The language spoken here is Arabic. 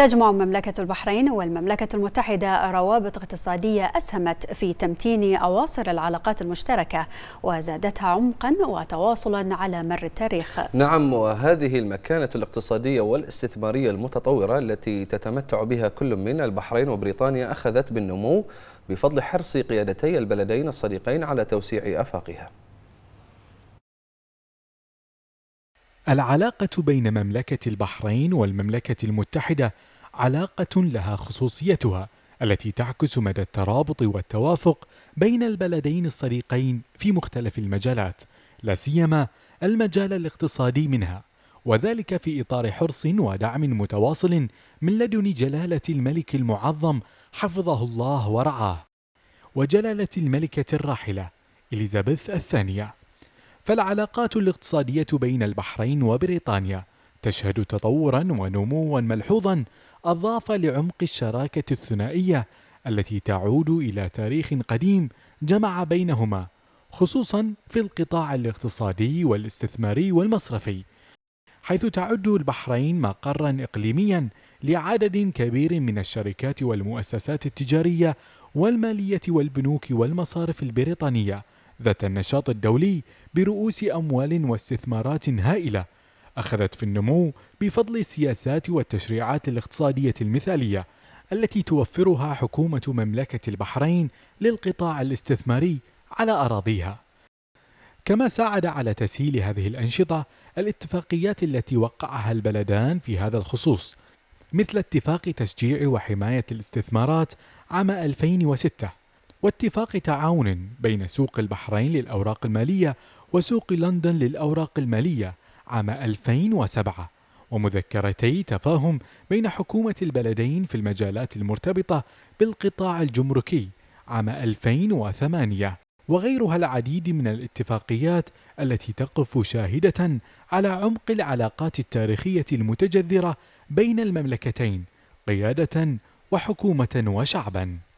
تجمع مملكة البحرين والمملكة المتحدة روابط اقتصادية أسهمت في تمتين أواصر العلاقات المشتركة وزادتها عمقا وتواصلا على مر التاريخ نعم وهذه المكانة الاقتصادية والاستثمارية المتطورة التي تتمتع بها كل من البحرين وبريطانيا أخذت بالنمو بفضل حرص قيادتي البلدين الصديقين على توسيع آفاقها العلاقة بين مملكة البحرين والمملكة المتحدة علاقة لها خصوصيتها التي تعكس مدى الترابط والتوافق بين البلدين الصديقين في مختلف المجالات لا سيما المجال الاقتصادي منها وذلك في اطار حرص ودعم متواصل من لدن جلاله الملك المعظم حفظه الله ورعاه وجلاله الملكه الراحله اليزابيث الثانيه فالعلاقات الاقتصادية بين البحرين وبريطانيا تشهد تطورا ونموا ملحوظا أضاف لعمق الشراكة الثنائية التي تعود إلى تاريخ قديم جمع بينهما خصوصا في القطاع الاقتصادي والاستثماري والمصرفي حيث تعد البحرين مقرا إقليميا لعدد كبير من الشركات والمؤسسات التجارية والمالية والبنوك والمصارف البريطانية ذات النشاط الدولي برؤوس أموال واستثمارات هائلة أخذت في النمو بفضل السياسات والتشريعات الاقتصادية المثالية التي توفرها حكومة مملكة البحرين للقطاع الاستثماري على أراضيها. كما ساعد على تسهيل هذه الأنشطة الاتفاقيات التي وقعها البلدان في هذا الخصوص مثل اتفاق تشجيع وحماية الاستثمارات عام 2006 واتفاق تعاون بين سوق البحرين للأوراق المالية وسوق لندن للأوراق المالية عام 2007 ومذكرتي تفاهم بين حكومة البلدين في المجالات المرتبطة بالقطاع الجمركي عام 2008 وغيرها العديد من الاتفاقيات التي تقف شاهدة على عمق العلاقات التاريخية المتجذرة بين المملكتين قيادة وحكومة وشعباً